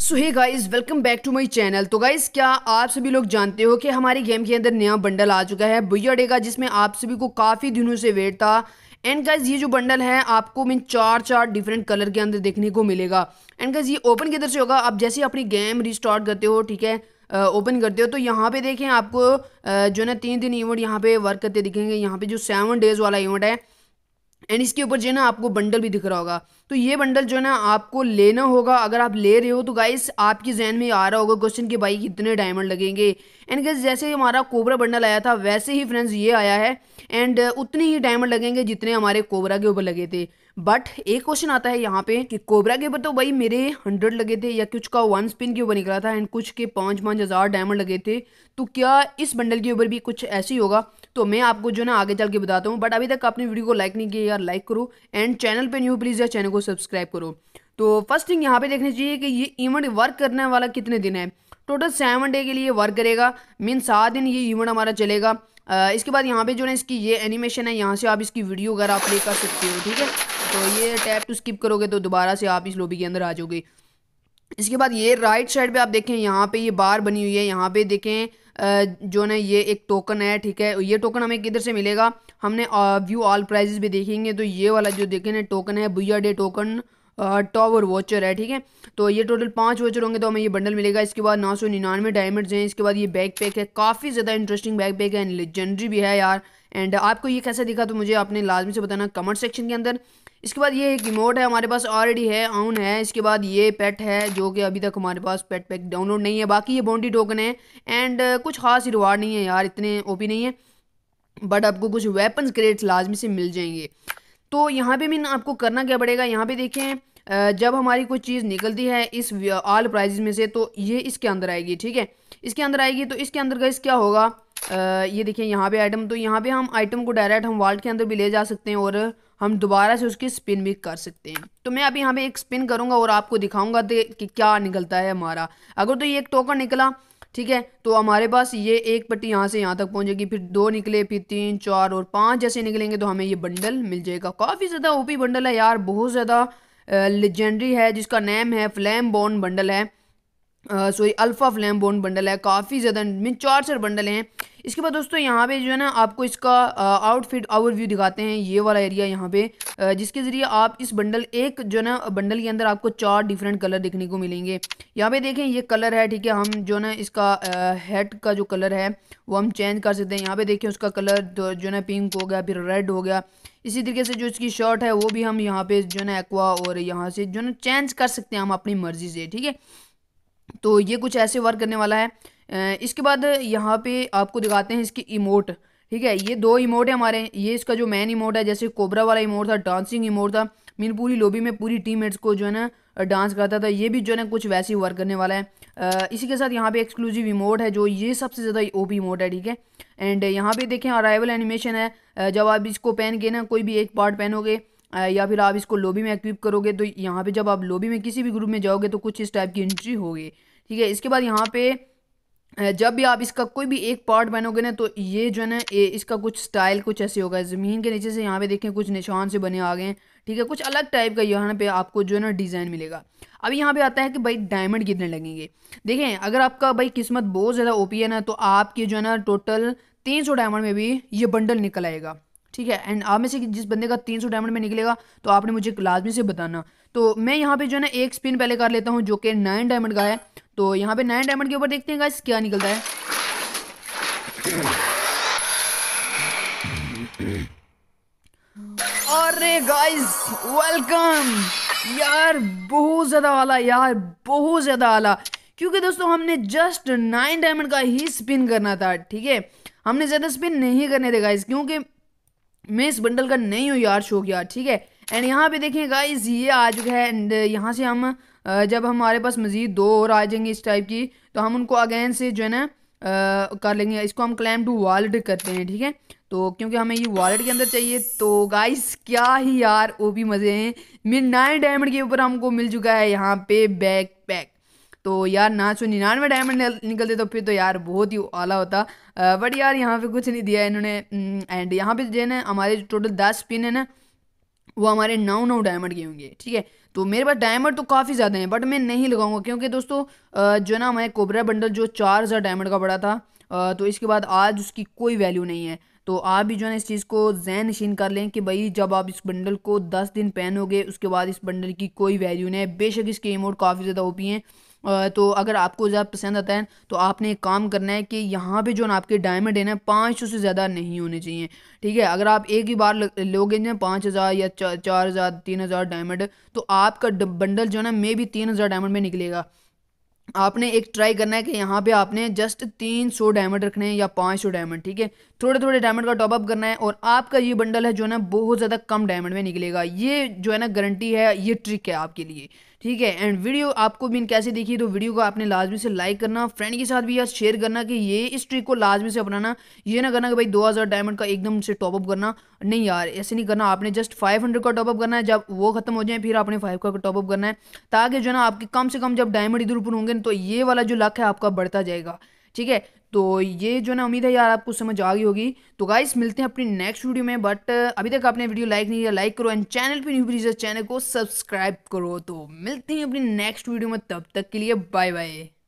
so hey guys welcome back to my channel तो guys क्या आप सभी लोग जानते हो कि हमारी गेम के अंदर नया बंडल आ चुका है बुया डेगा जिसमें आप सभी को काफ़ी दिनों से वेट था एंड गाइज ये जो बंडल है आपको मीन चार चार डिफरेंट कलर के अंदर देखने को मिलेगा एंड गाइज ये ओपन की अंदर से होगा आप जैसे अपनी गेम रिस्टार्ट करते हो ठीक है ओपन करते हो तो यहाँ पे देखें आपको जो ना तीन दिन इवेंट यहाँ पे वर्क करते दिखेंगे यहाँ पे जो सेवन डेज वाला इवेंट है एंड इसके ऊपर जो है ना आपको बंडल भी दिख रहा होगा तो ये बंडल जो है ना आपको लेना होगा अगर आप ले रहे हो तो गाइस आपके जहन में आ रहा होगा क्वेश्चन कि भाई कितने डायमंड लगेंगे एंड गाइस जैसे हमारा कोबरा बंडल आया था वैसे ही फ्रेंड्स ये आया है एंड उतने ही डायमंड लगेंगे जितने हमारे कोबरा के ऊपर लगे थे बट एक क्वेश्चन आता है यहाँ पे कि कोबरा के ऊपर तो भाई मेरे हंड्रेड लगे थे या कुछ का वन स्पिन के ऊपर निकला था एंड कुछ के पाँच पाँच हज़ार डायमंड लगे थे तो क्या इस बंडल के ऊपर भी कुछ ऐसे ही होगा तो मैं आपको जो ना आगे चल के बताता हूँ बट अभी तक आपने वीडियो को लाइक नहीं किया यार लाइक करो एंड चैनल पर न्यू प्लीज़ यार चैनल को सब्सक्राइब करो तो फर्स्ट थिंग यहाँ पे देखना चाहिए कि ये इवेंट वर्क करने वाला कितने दिन है टोटल सेवन डे के लिए वर्क करेगा मीन सात दिन ये इवेंट हमारा चलेगा आ, इसके बाद यहाँ पे जो है इसकी ये एनिमेशन है यहाँ से आप इसकी वीडियो अगर आप प्ले कर सकते हो ठीक है तो ये टैप टू स्किप करोगे तो दोबारा से आप इस लोबी के अंदर आ जाओगे इसके बाद ये राइट साइड पे आप देखें यहाँ पे ये बार बनी हुई है यहाँ पे देखें जो ना ये एक टोकन है ठीक है ये टोकन हमें किधर से मिलेगा हमने व्यू ऑल प्राइजेस भी देखेंगे तो ये वाला जो देखें टोकन है Booyah day token tower watcher है ठीक है तो ये टोटल पाँच वॉचर होंगे तो हमें ये बंडल मिलेगा इसके बाद नौ सौ निन्यानवे डायमंड हैं इसके बाद ये बैक पैक है काफ़ी ज़्यादा इंटरेस्टिंग बैक पैक है एंड लेजेंडरी भी है यार एंड आपको ये कैसा दिखा तो मुझे आपने लाजमी से बताना कमेंट सेक्शन के अंदर इसके बाद ये एक रिमोट है हमारे पास ऑलरेडी है ऑन है इसके बाद ये पेट है जो कि अभी तक हमारे पास पेट पैक डाउनलोड नहीं है बाकी ये बॉन्डी टोकन है एंड uh, कुछ खास रिवार्ड नहीं है यार इतने ओपी नहीं है बट आपको कुछ वेपन क्रेड्स लाजमी से मिल जाएंगे तो यहाँ पे मैंने आपको करना क्या पड़ेगा यहाँ पे देखें uh, जब हमारी कोई चीज़ निकलती है इस ऑल प्राइजेज में से तो ये इसके अंदर आएगी ठीक है इसके अंदर आएगी तो इसके अंदर का इस क्या होगा आ, uh, ये देखिए यहाँ पे आइटम तो यहाँ पे हम आइटम को डायरेक्ट हम वाल्ट के अंदर भी ले जा सकते हैं और हम दोबारा से उसकी स्पिन भी कर सकते हैं तो मैं अभी यहाँ पे एक स्पिन करूँगा और आपको दिखाऊंगा कि क्या निकलता है हमारा अगर तो ये एक टोकन निकला ठीक है तो हमारे पास ये एक पट्टी यहाँ से यहाँ तक पहुँचेगी फिर दो निकले फिर तीन चार और पाँच जैसे निकलेंगे तो हमें ये बंडल मिल जाएगा काफ़ी ज़्यादा ओपी बंडल है यार बहुत ज़्यादा लेजेंडरी है जिसका नेम है फ्लैम बॉन बंडल है sorry alpha flame bone bundle है काफ़ी ज़्यादा मीन चार चार बंडल हैं इसके बाद दोस्तों यहाँ पे जो है ना आपको इसका आउटफिट ओवरव्यू दिखाते हैं ये वाला एरिया यहाँ पे जिसके ज़रिए आप इस बंडल एक जो है ना बंडल के अंदर आपको चार डिफरेंट कलर देखने को मिलेंगे यहाँ पे देखें ये कलर है ठीक है हम जो ना इसका हेड का जो कलर है वो हम चेंज कर सकते हैं यहाँ पे देखें उसका कलर तो जो ना पिंक हो गया फिर रेड हो गया इसी तरीके से जो इसकी शर्ट है वो भी हम यहाँ पे जो ना एक्वा और यहाँ से जो ना चेंज कर सकते हैं हम अपनी मर्ज़ी से ठीक है तो ये कुछ ऐसे वर्क करने वाला है इसके बाद यहाँ पे आपको दिखाते हैं इसकी इमोट ठीक है ये दो इमोट है हमारे ये इसका जो मेन इमोट है जैसे कोबरा वाला इमोट था डांसिंग इमोट था मीन पूरी लॉबी में पूरी टीममेट्स को जो है ना डांस करता था ये भी जो है ना कुछ वैसे ही वर्क करने वाला है इसी के साथ यहाँ पे एक्सक्लूसिव इमोट है जो ये सबसे ज़्यादा ओ इमोट है ठीक है एंड यहाँ पे देखें अराइवल एनिमेशन है जब आप इसको पहन के ना कोई भी एक पार्ट पहनोगे या फिर आप इसको लोबी में एक्टिव करोगे तो यहाँ पे जब आप लोबी में किसी भी ग्रुप में जाओगे तो कुछ इस टाइप की एंट्री होगी ठीक है इसके बाद यहाँ पे जब भी आप इसका कोई भी एक पार्ट बनोगे ना तो ये जो है ना इसका कुछ स्टाइल कुछ ऐसे होगा ज़मीन के नीचे से यहाँ पे देखें कुछ निशान से बने आ गए हैं ठीक है कुछ अलग टाइप का यहाँ पे आपको जो है ना डिज़ाइन मिलेगा अभी यहाँ पे आता है कि भाई डायमंड कितने लगेंगे देखें अगर आपका भाई किस्मत बहुत ज़्यादा ओपी है ना तो आपके जो है ना टोटल तीन सौ डायमंड में भी ये बंडल निकल आएगा ठीक है एंड आप में से जिस बंदे का तीन सौ डायमंड में निकलेगा तो आपने मुझे लाजमी से बताना तो मैं यहाँ पे जो है ना एक स्पिन पहले कर लेता हूँ जो कि नाइन डायमंड का है तो यहाँ पे नाइन डायमंड के ऊपर देखते हैं गाइस क्या निकलता है अरे गाइस वेलकम यार बहुत ज़्यादा आला यार बहुत ज़्यादा आला क्योंकि दोस्तों हमने जस्ट नाइन डायमंड का ही स्पिन करना था ठीक है हमने ज़्यादा स्पिन नहीं करने थे गाइस क्योंकि मिस बंडल का नहीं हो यार शो यार ठीक है एंड यहाँ पे देखें गाइज ये आ चुका है एंड यहाँ से हम जब हमारे पास मज़ीद दो और आ जाएंगे इस टाइप की तो हम उनको अगेन से जो है ना कर लेंगे इसको हम क्लेम टू वॉलेट करते हैं ठीक है तो क्योंकि हमें ये वॉलेट के अंदर चाहिए तो गाइस क्या ही यार वो भी मज़े हैं मिड नाइन डायमंड के ऊपर हमको मिल चुका है यहाँ पे बैक पैक तो यार ना सौ तो निन्यानवे डायमंड निकलते तो फिर तो यार बहुत ही आला होता बट यार यहाँ पे कुछ नहीं दिया इन्होंने एंड यहाँ पे जो है ना हमारे टोटल दस पिन है ना वो हमारे नौ नौ डायमंड के होंगे ठीक है तो मेरे पास डायमंड तो काफ़ी ज़्यादा हैं बट मैं नहीं लगाऊंगा क्योंकि दोस्तों जो ना हमारे कोबरा बंडल जो चार हज़ार डायमंड का पड़ा था तो इसके बाद आज उसकी कोई वैल्यू नहीं है तो आप भी जो है इस चीज़ को जहन नशीन कर लें कि भाई जब आप इस बंडल को दस दिन पहनोगे उसके बाद इस बंडल की कोई वैल्यू नहीं है बेशक इसके इमोट काफ़ी ज़्यादा ओपी हैं तो अगर आपको ज़्यादा पसंद आता है तो आपने एक काम करना है कि यहाँ पे जो ना आपके डायमंड है ना पाँच सौ से ज़्यादा नहीं होने चाहिए ठीक है अगर आप एक ही बार लोगे ना पाँच हज़ार या चार हज़ार तीन हज़ार डायमंड तो आपका बंडल जो है ना मे भी तीन हज़ार डायमंड में निकलेगा आपने एक ट्राई करना है कि यहाँ पे आपने जस्ट तीन सौ डायमंड रखने हैं या पाँच सौ डायमंड ठीक है थोड़े थोड़े डायमंड का टॉपअप करना है और आपका ये बंडल है जो ना बहुत ज़्यादा कम डायमंड में निकलेगा ये जो है ना गारंटी है ये ट्रिक है आपके लिए ठीक है एंड वीडियो आपको भी कैसे देखिए तो वीडियो को आपने लाजमी से लाइक करना फ्रेंड के साथ भी यार शेयर करना कि ये इस ट्रिक को लाजमी से अपनाना ये ना करना कि भाई 2000 डायमंड का एकदम से टॉपअप करना नहीं यार ऐसे नहीं करना आपने जस्ट 500 का टॉपअप करना है जब वो खत्म हो जाए फिर आपने फाइव का टॉपअप करना है ताकि जो है ना आपके कम से कम जब डायमंड इधर ऊपर होंगे तो ये वाला जो लक है आपका बढ़ता जाएगा ठीक है तो ये जो ना उम्मीद है यार आपको समझ आ गई होगी तो गाइस मिलते हैं अपनी नेक्स्ट वीडियो में बट uh, अभी तक आपने वीडियो लाइक नहीं किया लाइक करो एंड चैनल पे न्यू प्लीज चैनल को सब्सक्राइब करो तो मिलते हैं अपनी नेक्स्ट वीडियो में तब तक के लिए बाय बाय